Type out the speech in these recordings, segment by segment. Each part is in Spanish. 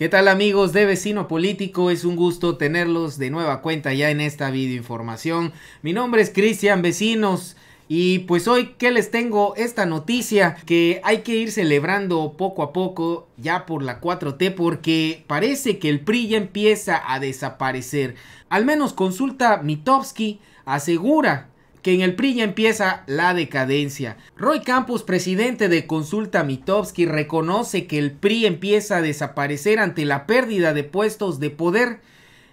¿Qué tal amigos de Vecino Político? Es un gusto tenerlos de nueva cuenta ya en esta videoinformación. Mi nombre es Cristian Vecinos. Y pues hoy que les tengo esta noticia que hay que ir celebrando poco a poco ya por la 4T porque parece que el PRI ya empieza a desaparecer. Al menos consulta Mitovsky, asegura que en el PRI ya empieza la decadencia. Roy Campos, presidente de Consulta Mitowski, reconoce que el PRI empieza a desaparecer ante la pérdida de puestos de poder.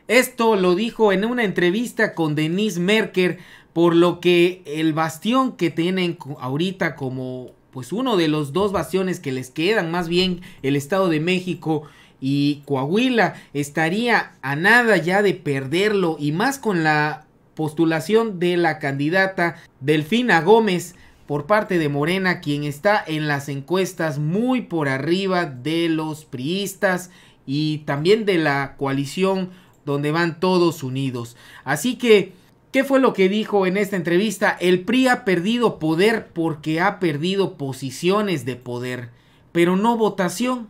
Esto lo dijo en una entrevista con Denise Merker, por lo que el bastión que tienen ahorita como pues uno de los dos bastiones que les quedan, más bien el Estado de México y Coahuila, estaría a nada ya de perderlo y más con la postulación de la candidata Delfina Gómez por parte de Morena, quien está en las encuestas muy por arriba de los priistas y también de la coalición donde van todos unidos. Así que, ¿qué fue lo que dijo en esta entrevista? El PRI ha perdido poder porque ha perdido posiciones de poder, pero no votación,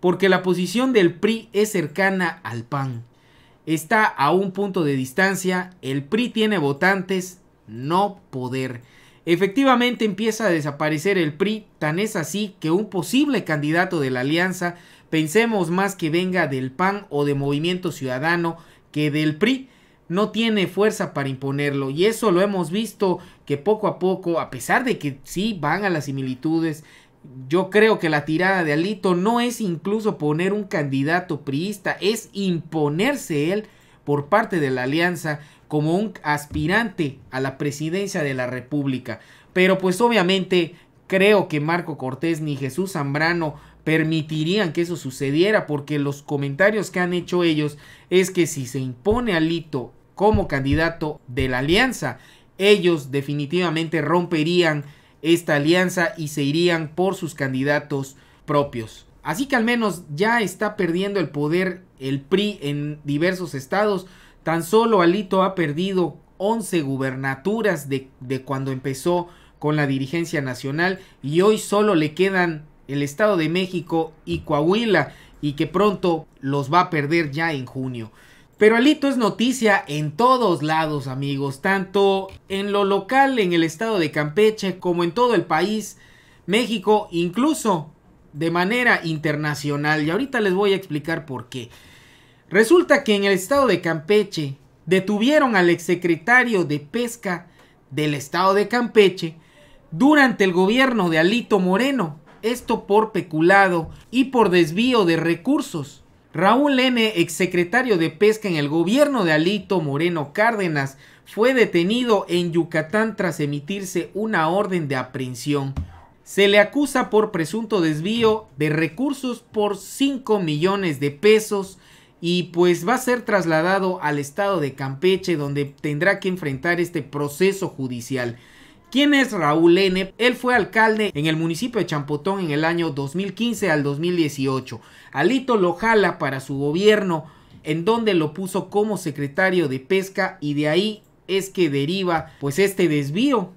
porque la posición del PRI es cercana al PAN está a un punto de distancia, el PRI tiene votantes, no poder. Efectivamente empieza a desaparecer el PRI, tan es así que un posible candidato de la alianza, pensemos más que venga del PAN o de Movimiento Ciudadano que del PRI, no tiene fuerza para imponerlo y eso lo hemos visto que poco a poco, a pesar de que sí van a las similitudes, yo creo que la tirada de Alito no es incluso poner un candidato priista, es imponerse él por parte de la alianza como un aspirante a la presidencia de la República. Pero pues obviamente creo que Marco Cortés ni Jesús Zambrano permitirían que eso sucediera porque los comentarios que han hecho ellos es que si se impone Alito como candidato de la alianza, ellos definitivamente romperían esta alianza y se irían por sus candidatos propios. Así que al menos ya está perdiendo el poder el PRI en diversos estados. Tan solo Alito ha perdido 11 gubernaturas de, de cuando empezó con la dirigencia nacional y hoy solo le quedan el Estado de México y Coahuila y que pronto los va a perder ya en junio. Pero Alito es noticia en todos lados, amigos, tanto en lo local, en el estado de Campeche, como en todo el país, México, incluso de manera internacional. Y ahorita les voy a explicar por qué. Resulta que en el estado de Campeche detuvieron al exsecretario de Pesca del estado de Campeche durante el gobierno de Alito Moreno. Esto por peculado y por desvío de recursos. Raúl N., exsecretario de Pesca en el gobierno de Alito Moreno Cárdenas, fue detenido en Yucatán tras emitirse una orden de aprehensión. Se le acusa por presunto desvío de recursos por 5 millones de pesos y pues va a ser trasladado al estado de Campeche donde tendrá que enfrentar este proceso judicial. ¿Quién es Raúl N? Él fue alcalde en el municipio de Champotón en el año 2015 al 2018. Alito lo jala para su gobierno, en donde lo puso como secretario de pesca y de ahí es que deriva pues este desvío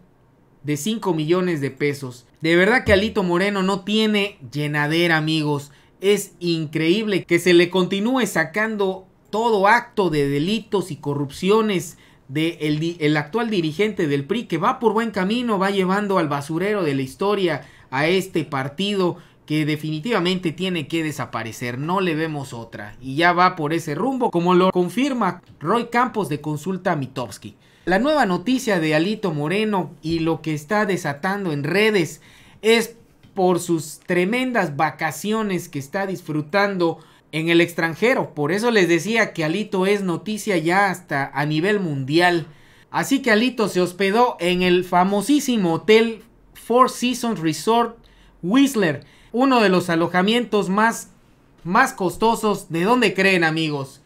de 5 millones de pesos. De verdad que Alito Moreno no tiene llenadera amigos. Es increíble que se le continúe sacando todo acto de delitos y corrupciones el actual dirigente del PRI que va por buen camino, va llevando al basurero de la historia a este partido que definitivamente tiene que desaparecer, no le vemos otra y ya va por ese rumbo como lo confirma Roy Campos de Consulta Mitowski. La nueva noticia de Alito Moreno y lo que está desatando en redes es por sus tremendas vacaciones que está disfrutando en el extranjero. Por eso les decía que Alito es noticia ya hasta a nivel mundial. Así que Alito se hospedó en el famosísimo hotel Four Seasons Resort Whistler, uno de los alojamientos más, más costosos. ¿De dónde creen amigos?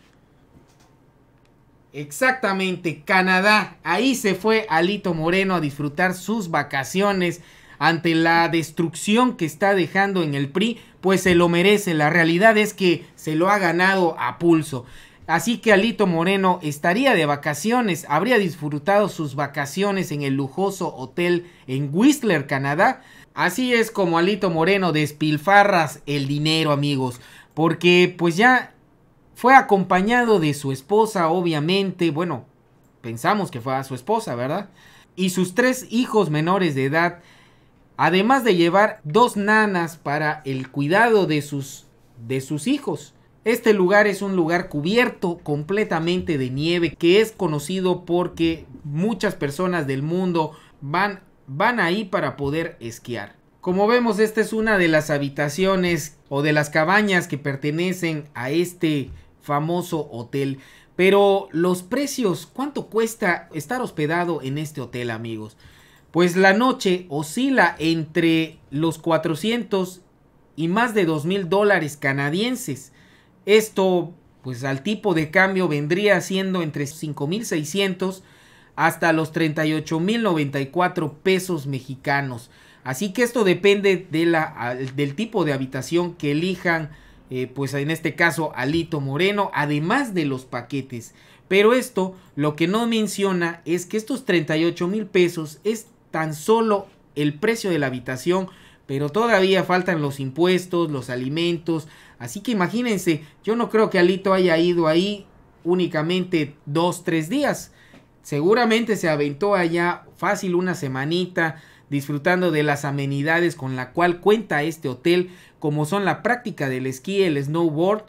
Exactamente, Canadá. Ahí se fue Alito Moreno a disfrutar sus vacaciones ante la destrucción que está dejando en el PRI pues se lo merece. La realidad es que se lo ha ganado a pulso. Así que Alito Moreno estaría de vacaciones, habría disfrutado sus vacaciones en el lujoso hotel en Whistler, Canadá. Así es como Alito Moreno despilfarras el dinero, amigos, porque pues ya fue acompañado de su esposa, obviamente, bueno, pensamos que fue a su esposa, ¿verdad? Y sus tres hijos menores de edad Además de llevar dos nanas para el cuidado de sus, de sus hijos. Este lugar es un lugar cubierto completamente de nieve que es conocido porque muchas personas del mundo van, van ahí para poder esquiar. Como vemos, esta es una de las habitaciones o de las cabañas que pertenecen a este famoso hotel. Pero los precios, ¿cuánto cuesta estar hospedado en este hotel, amigos? pues la noche oscila entre los 400 y más de 2 mil dólares canadienses. Esto, pues al tipo de cambio vendría siendo entre 5.600 hasta los 38.094 pesos mexicanos. Así que esto depende de la, del tipo de habitación que elijan, eh, pues en este caso Alito Moreno, además de los paquetes. Pero esto lo que no menciona es que estos 38 mil pesos es tan solo el precio de la habitación, pero todavía faltan los impuestos, los alimentos, así que imagínense, yo no creo que Alito haya ido ahí únicamente dos, tres días, seguramente se aventó allá fácil una semanita, disfrutando de las amenidades con la cual cuenta este hotel, como son la práctica del esquí, el snowboard,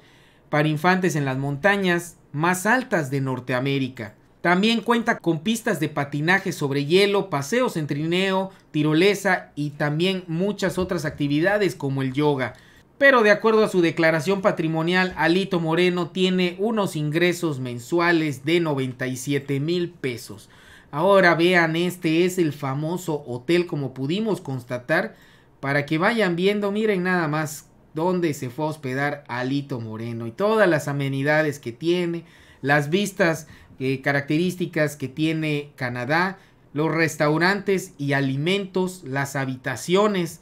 para infantes en las montañas más altas de Norteamérica. También cuenta con pistas de patinaje sobre hielo, paseos en trineo, tirolesa y también muchas otras actividades como el yoga. Pero de acuerdo a su declaración patrimonial, Alito Moreno tiene unos ingresos mensuales de 97 mil pesos. Ahora vean, este es el famoso hotel como pudimos constatar. Para que vayan viendo, miren nada más dónde se fue a hospedar Alito Moreno y todas las amenidades que tiene, las vistas eh, características que tiene Canadá, los restaurantes y alimentos, las habitaciones.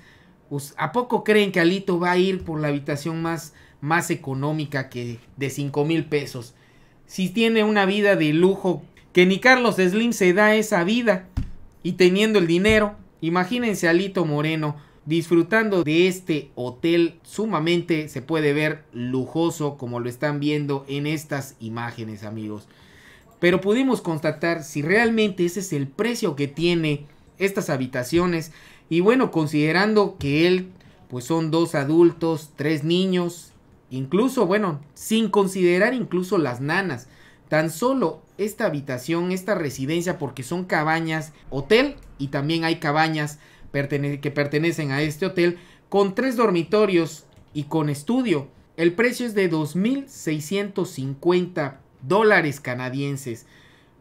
¿A poco creen que Alito va a ir por la habitación más, más económica que de 5 mil pesos? Si tiene una vida de lujo, que ni Carlos Slim se da esa vida y teniendo el dinero, imagínense Alito Moreno disfrutando de este hotel sumamente se puede ver lujoso como lo están viendo en estas imágenes amigos pero pudimos constatar si realmente ese es el precio que tiene estas habitaciones y bueno, considerando que él pues son dos adultos, tres niños, incluso bueno, sin considerar incluso las nanas, tan solo esta habitación, esta residencia porque son cabañas, hotel y también hay cabañas que pertenecen a este hotel con tres dormitorios y con estudio. El precio es de 2.650 dólares canadienses.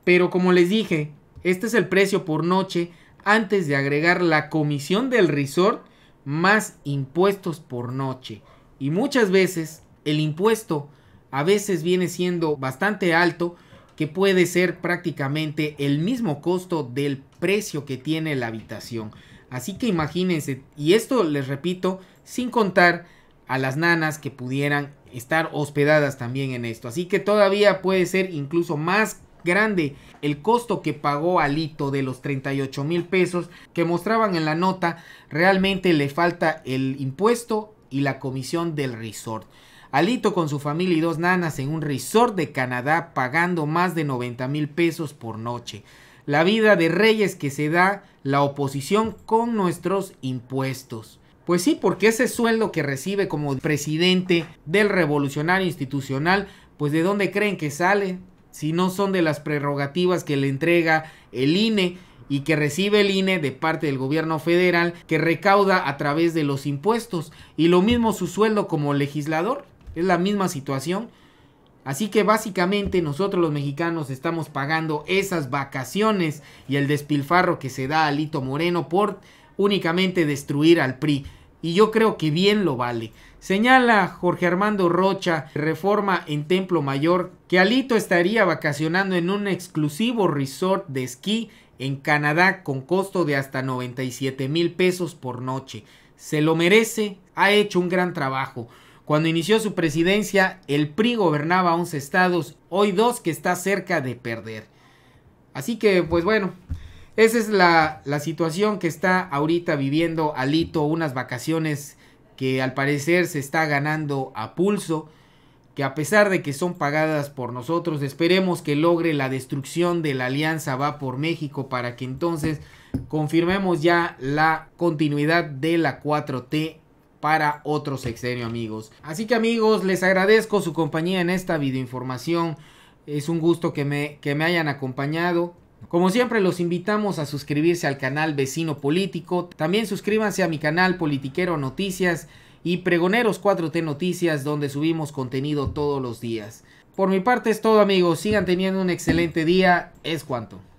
Pero como les dije, este es el precio por noche antes de agregar la comisión del resort más impuestos por noche. Y muchas veces el impuesto a veces viene siendo bastante alto que puede ser prácticamente el mismo costo del precio que tiene la habitación. Así que imagínense, y esto les repito, sin contar a las nanas que pudieran estar hospedadas también en esto. Así que todavía puede ser incluso más grande el costo que pagó Alito de los 38 mil pesos que mostraban en la nota. Realmente le falta el impuesto y la comisión del resort. Alito con su familia y dos nanas en un resort de Canadá pagando más de 90 mil pesos por noche. La vida de reyes que se da la oposición con nuestros impuestos. Pues sí, porque ese sueldo que recibe como presidente del revolucionario institucional, pues de dónde creen que sale si no son de las prerrogativas que le entrega el INE y que recibe el INE de parte del gobierno federal que recauda a través de los impuestos y lo mismo su sueldo como legislador, es la misma situación. Así que básicamente nosotros los mexicanos estamos pagando esas vacaciones y el despilfarro que se da a Lito Moreno por únicamente destruir al PRI. Y yo creo que bien lo vale. Señala Jorge Armando Rocha, reforma en Templo Mayor, que Alito estaría vacacionando en un exclusivo resort de esquí en Canadá con costo de hasta 97 mil pesos por noche. Se lo merece, ha hecho un gran trabajo. Cuando inició su presidencia, el PRI gobernaba 11 estados, hoy dos que está cerca de perder. Así que, pues bueno, esa es la, la situación que está ahorita viviendo Alito, unas vacaciones que al parecer se está ganando a pulso, que a pesar de que son pagadas por nosotros, esperemos que logre la destrucción de la alianza Va por México para que entonces confirmemos ya la continuidad de la 4T para otro sexenio amigos. Así que amigos, les agradezco su compañía en esta videoinformación. Es un gusto que me, que me hayan acompañado. Como siempre los invitamos a suscribirse al canal Vecino Político, también suscríbanse a mi canal Politiquero Noticias y Pregoneros 4T Noticias donde subimos contenido todos los días. Por mi parte es todo amigos, sigan teniendo un excelente día, es cuanto.